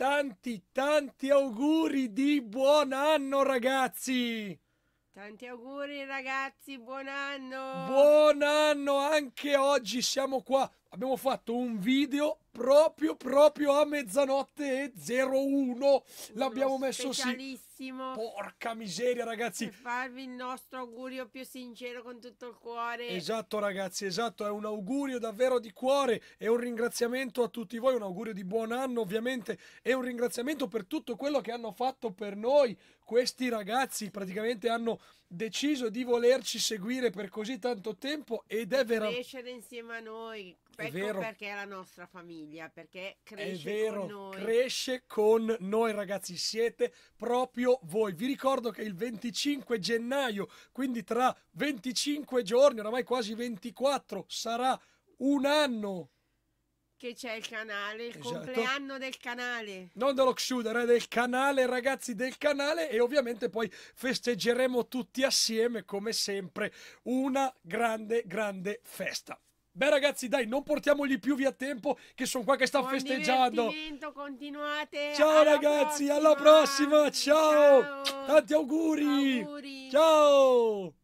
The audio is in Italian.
tanti, tanti auguri di buon anno, ragazzi! Tanti auguri, ragazzi, buon anno! Buon anno! anno, anche oggi siamo qua. Abbiamo fatto un video proprio, proprio a mezzanotte e 01. L'abbiamo messo sì. Porca miseria, ragazzi. Per farvi il nostro augurio più sincero con tutto il cuore. Esatto, ragazzi, esatto. È un augurio davvero di cuore e un ringraziamento a tutti voi. Un augurio di buon anno, ovviamente. E un ringraziamento per tutto quello che hanno fatto per noi. Questi ragazzi praticamente hanno deciso di volerci seguire per così tanto tempo e ed è vero. Crescere insieme a noi. Ecco è vero. perché è la nostra famiglia, perché cresce è vero, con noi. Cresce con noi, ragazzi. Siete proprio voi. Vi ricordo che il 25 gennaio, quindi tra 25 giorni, oramai quasi 24, sarà un anno che c'è il canale, il esatto. compleanno del canale. Non dello Xuder, eh, del canale, ragazzi, del canale. E ovviamente poi festeggeremo tutti assieme, come sempre, una grande, grande festa. Beh ragazzi dai non portiamogli più via tempo che sono qua che sta Buon festeggiando. Continuate. Ciao alla ragazzi prossima. alla prossima. Ciao. Ciao. Tanti auguri. auguri. Ciao.